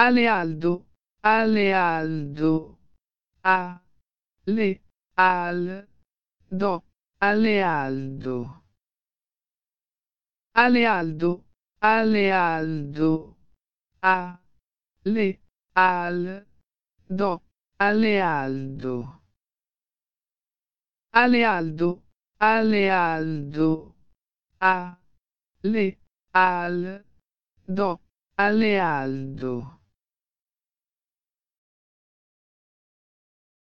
Alealdo, Alealdo. A. Le. Al. Do. Alealdo. Alealdo, Alealdo. A. Le. Al. Do. Alealdo. Alealdo, Alealdo. A. Le. Al. Do. Alealdo.